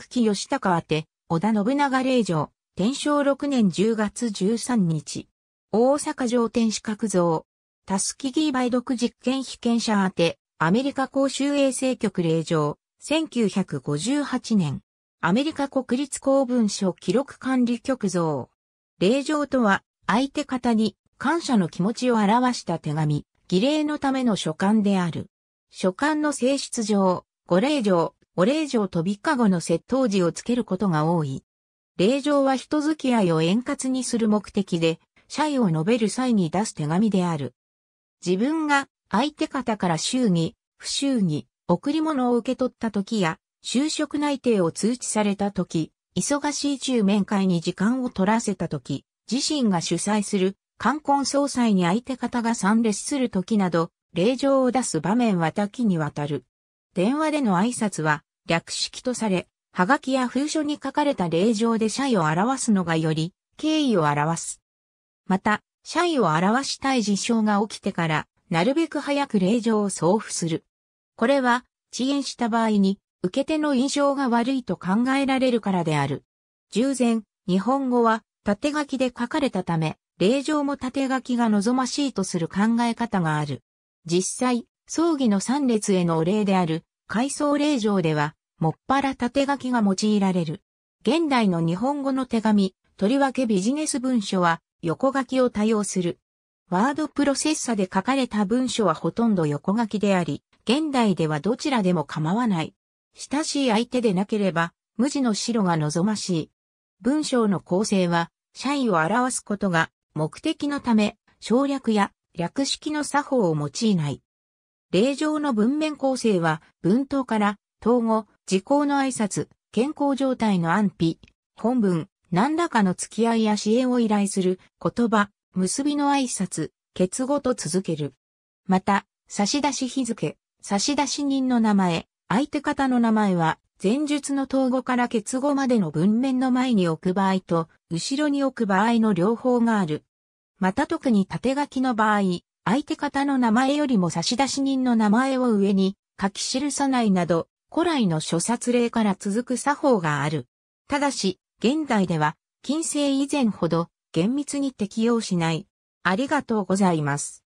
久喜義高宛て、織田信長令城、天正6年10月13日。大阪城天守閣像。タスキギー梅毒実験被験者宛て、アメリカ公衆衛生局令状、1958年。アメリカ国立公文書記録管理局像。令状とは、相手方に感謝の気持ちを表した手紙、儀礼のための書簡である。書簡の性質上、ご令状、お礼状とビッカの窃盗時をつけることが多い。令状は人付き合いを円滑にする目的で、謝意を述べる際に出す手紙である。自分が相手方から祝儀、不祝儀、贈り物を受け取った時や、就職内定を通知された時、忙しい中面会に時間を取らせた時、自身が主催する冠婚葬祭に相手方が参列する時など、令状を出す場面は多岐にわたる。電話での挨拶は、略式とされ、はがきや封書に書かれた令状で謝意を表すのがより、敬意を表す。また、謝意を表したい事象が起きてから、なるべく早く令状を送付する。これは、遅延した場合に、受け手の印象が悪いと考えられるからである。従前、日本語は縦書きで書かれたため、令状も縦書きが望ましいとする考え方がある。実際、葬儀の参列へのお礼である回想令状では、もっぱら縦書きが用いられる。現代の日本語の手紙、とりわけビジネス文書は横書きを多用する。ワードプロセッサで書かれた文書はほとんど横書きであり、現代ではどちらでも構わない。親しい相手でなければ、無地の白が望ましい。文章の構成は、社員を表すことが目的のため、省略や略式の作法を用いない。令状の文面構成は、文頭から、統合、時効の挨拶、健康状態の安否、本文、何らかの付き合いや支援を依頼する、言葉、結びの挨拶、結語と続ける。また、差出日付、差出人の名前、相手方の名前は、前述の統合から結語までの文面の前に置く場合と、後ろに置く場合の両方がある。また特に縦書きの場合、相手方の名前よりも差出人の名前を上に書き記さないなど、古来の諸殺例から続く作法がある。ただし、現代では、近世以前ほど厳密に適用しない。ありがとうございます。